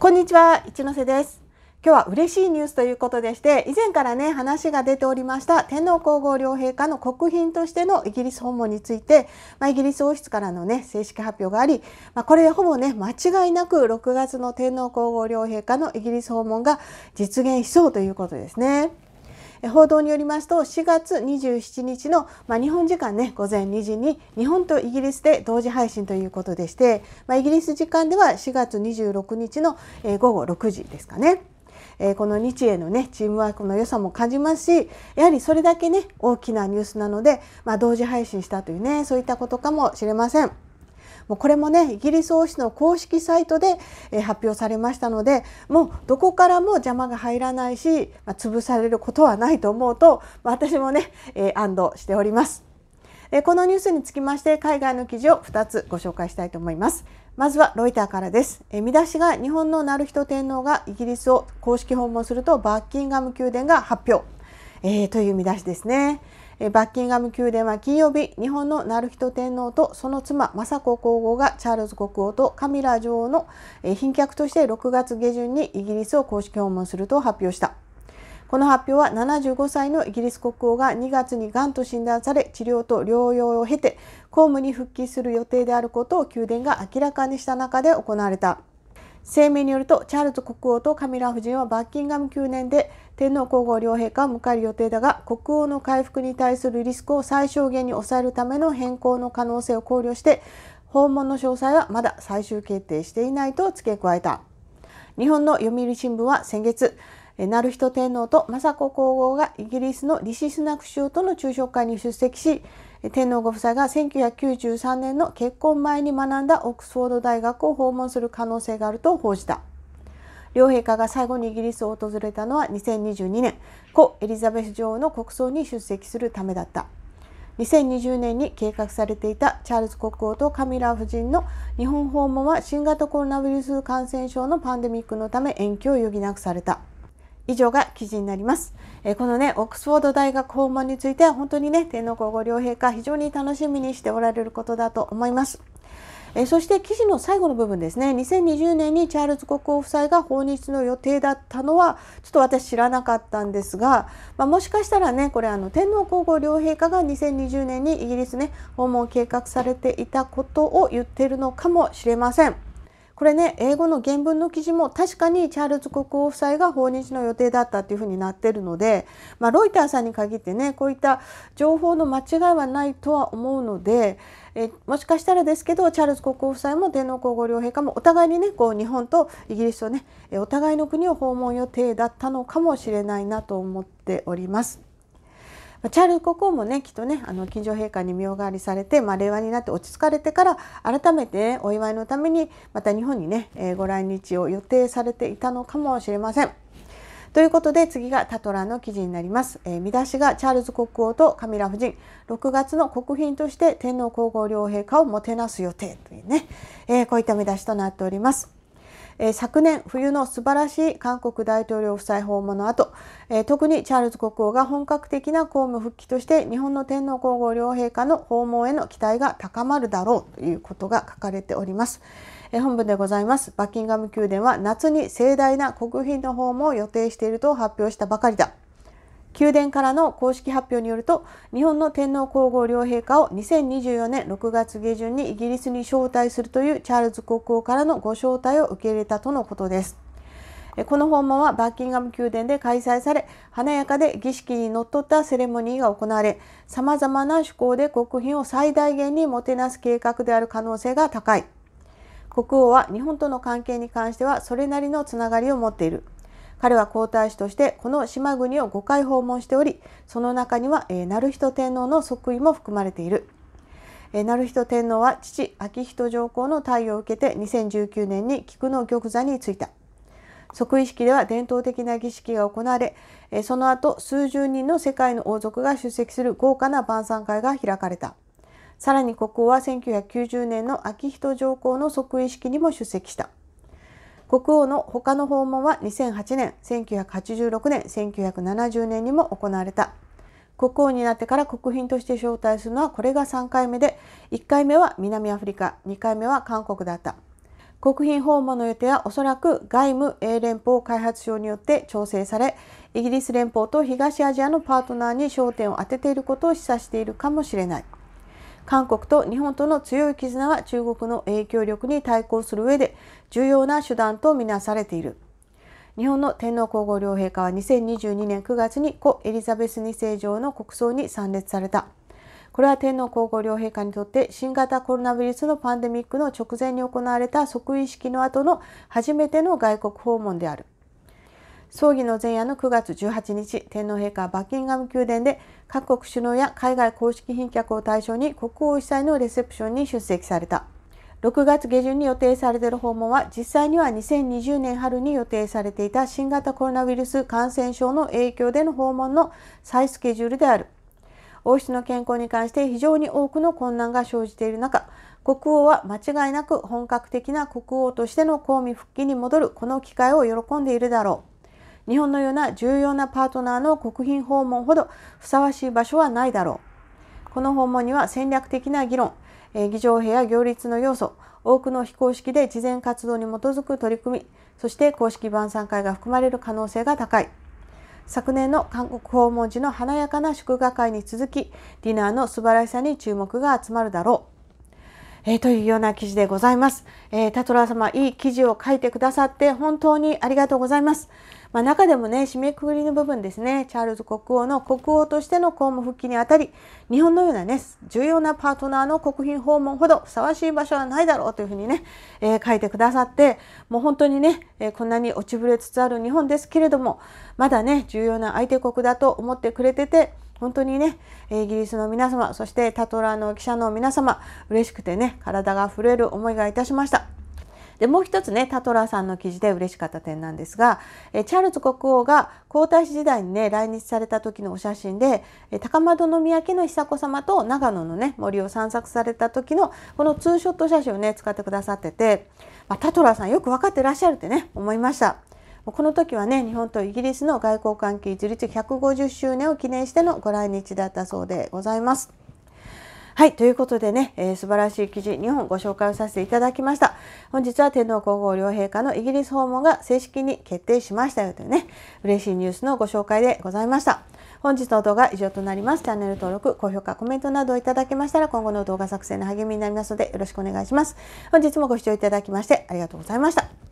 こんにちは一ノ瀬です今日は嬉しいニュースということでして以前からね話が出ておりました天皇皇后両陛下の国賓としてのイギリス訪問について、まあ、イギリス王室からのね正式発表があり、まあ、これでほぼね間違いなく6月の天皇皇后両陛下のイギリス訪問が実現しそうということですね。報道によりますと4月27日の、まあ、日本時間ね午前2時に日本とイギリスで同時配信ということでして、まあ、イギリス時間では4月26日の、えー、午後6時ですかね。えー、この日英のねチームワークの良さも感じますしやはりそれだけね大きなニュースなので、まあ、同時配信したというねそういったことかもしれません。もうこれもねイギリス王室の公式サイトで、え発表されましたのでもうどこからも邪魔が入らないし、まあ、潰されることはないと思うと、まあ、私もね、え安堵しております。このニュースにつきまして海外の記事を2つご紹介したいと思います。まずはロイターからです。見出しが日本の成人天皇がイギリスを公式訪問するとバッキンガム宮殿が発表、えー、という見出しですね。バッキンガム宮殿は金曜日、日本のナルヒト天皇とその妻、雅子皇后がチャールズ国王とカミラ女王の賓客として6月下旬にイギリスを公式訪問すると発表した。この発表は75歳のイギリス国王が2月にがんと診断され治療と療養を経て公務に復帰する予定であることを宮殿が明らかにした中で行われた。声明によるとチャールズ国王とカミラ夫人はバッキンガム宮殿で天皇皇后両陛下を迎える予定だが国王の回復に対するリスクを最小限に抑えるための変更の可能性を考慮して訪問の詳細はまだ最終決定していないと付け加えた日本の読売新聞は先月鳴人天皇と雅子皇后がイギリスのリシ・スナク首相との昼食会に出席し天皇ご夫妻が1993年の結婚前に学んだオックスフォード大学を訪問する可能性があると報じた両陛下が最後にイギリスを訪れたのは2022年故エリザベス女王の国葬に出席するためだった2020年に計画されていたチャールズ国王とカミラ夫人の日本訪問は新型コロナウイルス感染症のパンデミックのため延期を余儀なくされた以上が記事になります。えこのね、オックスフォード大学訪問については本当にね、天皇皇后両陛下非常に楽しみにしておられることだと思います。えそして記事の最後の部分ですね2020年にチャールズ国王夫妻が訪日の予定だったのはちょっと私知らなかったんですが、まあ、もしかしたらねこれあの天皇皇后両陛下が2020年にイギリスね訪問を計画されていたことを言ってるのかもしれません。これね英語の原文の記事も確かにチャールズ国王夫妻が訪日の予定だったっていうふうになってるので、まあ、ロイターさんに限ってねこういった情報の間違いはないとは思うのでえもしかしたらですけどチャールズ国王夫妻も天皇皇后両陛下もお互いにねこう日本とイギリスをねお互いの国を訪問予定だったのかもしれないなと思っております。まチャールズ国王もねきっとねあの近所陛下に身代わりされて、まあ、令和になって落ち着かれてから改めて、ね、お祝いのためにまた日本にね、えー、ご来日を予定されていたのかもしれません。ということで次がタトラの記事になります、えー、見出しがチャールズ国王とカミラ夫人6月の国賓として天皇皇后両陛下をもてなす予定というね、えー、こういった見出しとなっております。え昨年冬の素晴らしい韓国大統領夫妻訪問の後、え特にチャールズ国王が本格的な公務復帰として日本の天皇皇后両陛下の訪問への期待が高まるだろうということが書かれております。え本文でございます。バッキンガム宮殿は夏に盛大な国賓の訪問を予定していると発表したばかりだ。宮殿からの公式発表によると日本の天皇皇后両陛下を2024年6月下旬にイギリスに招待するというチャールズ国王からのご招待を受け入れたとのことです。この訪問はバッキンガム宮殿で開催され華やかで儀式にのっとったセレモニーが行われさまざまな趣向で国賓を最大限にもてなす計画である可能性が高い国王は日本との関係に関してはそれなりのつながりを持っている。彼は皇太子としてこの島国を5回訪問しておりその中には、えー、鳴人天皇の即位も含まれている、えー、鳴人天皇は父昭仁上皇の退位を受けて2019年に菊の玉座に就いた即位式では伝統的な儀式が行われ、えー、その後数十人の世界の王族が出席する豪華な晩餐会が開かれたさらに国王は1990年の昭仁上皇の即位式にも出席した国王の他の訪問は2008年、1986年、1970年にも行われた。国王になってから国賓として招待するのはこれが3回目で、1回目は南アフリカ、2回目は韓国だった。国賓訪問の予定はおそらく外務英連邦開発省によって調整され、イギリス連邦と東アジアのパートナーに焦点を当てていることを示唆しているかもしれない。韓国と日本との強い絆は中国の影響力に対抗する上で重要な手段とみなされている。日本の天皇皇后両陛下は2022年9月に故エリザベス2世女王の国葬に参列された。これは天皇皇后両陛下にとって新型コロナウイルスのパンデミックの直前に行われた即位式の後の初めての外国訪問である。葬儀の前夜の9月18日天皇陛下バッキンガム宮殿で各国首脳や海外公式賓客を対象に国王主催のレセプションに出席された6月下旬に予定されている訪問は実際には2020年春に予定されていた新型コロナウイルス感染症の影響での訪問の再スケジュールである王室の健康に関して非常に多くの困難が生じている中国王は間違いなく本格的な国王としての公務復帰に戻るこの機会を喜んでいるだろう日本のような重要なパートナーの国賓訪問ほどふさわしい場所はないだろう。この訪問には戦略的な議論、え議場兵や行列の要素、多くの非公式で事前活動に基づく取り組み、そして公式晩餐会が含まれる可能性が高い。昨年の韓国訪問時の華やかな祝賀会に続き、ディナーの素晴らしさに注目が集まるだろう。えー、というような記事でございます。えー、タトラ様、いい記事を書いてくださって本当にありがとうございます。まあ、中でもね締めくくりの部分ですねチャールズ国王の国王としての公務復帰にあたり日本のようなね重要なパートナーの国賓訪問ほどふさわしい場所はないだろうというふうにね、えー、書いてくださってもう本当にね、えー、こんなに落ちぶれつつある日本ですけれどもまだね重要な相手国だと思ってくれてて本当にねイギリスの皆様そしてタトラーの記者の皆様嬉しくてね体が震える思いがいたしました。でもう一つねタトラーさんの記事で嬉しかった点なんですがチャールズ国王が皇太子時代にね来日された時のお写真で高円宮家の久子さまと長野のね森を散策された時のこのツーショット写真をね使ってくださってて、まあ、タトラーさんよく分かってらっしゃるってね思いました。この時はね日本とイギリスの外交関係樹立150周年を記念してのご来日だったそうでございます。はい、ということでね、えー、素晴らしい記事2本ご紹介をさせていただきました。本日は天皇皇后両陛下のイギリス訪問が正式に決定しましたよというね、嬉しいニュースのご紹介でございました。本日の動画は以上となります。チャンネル登録、高評価、コメントなどいただけましたら今後の動画作成の励みになりますのでよろしくお願いします。本日もご視聴いただきましてありがとうございました。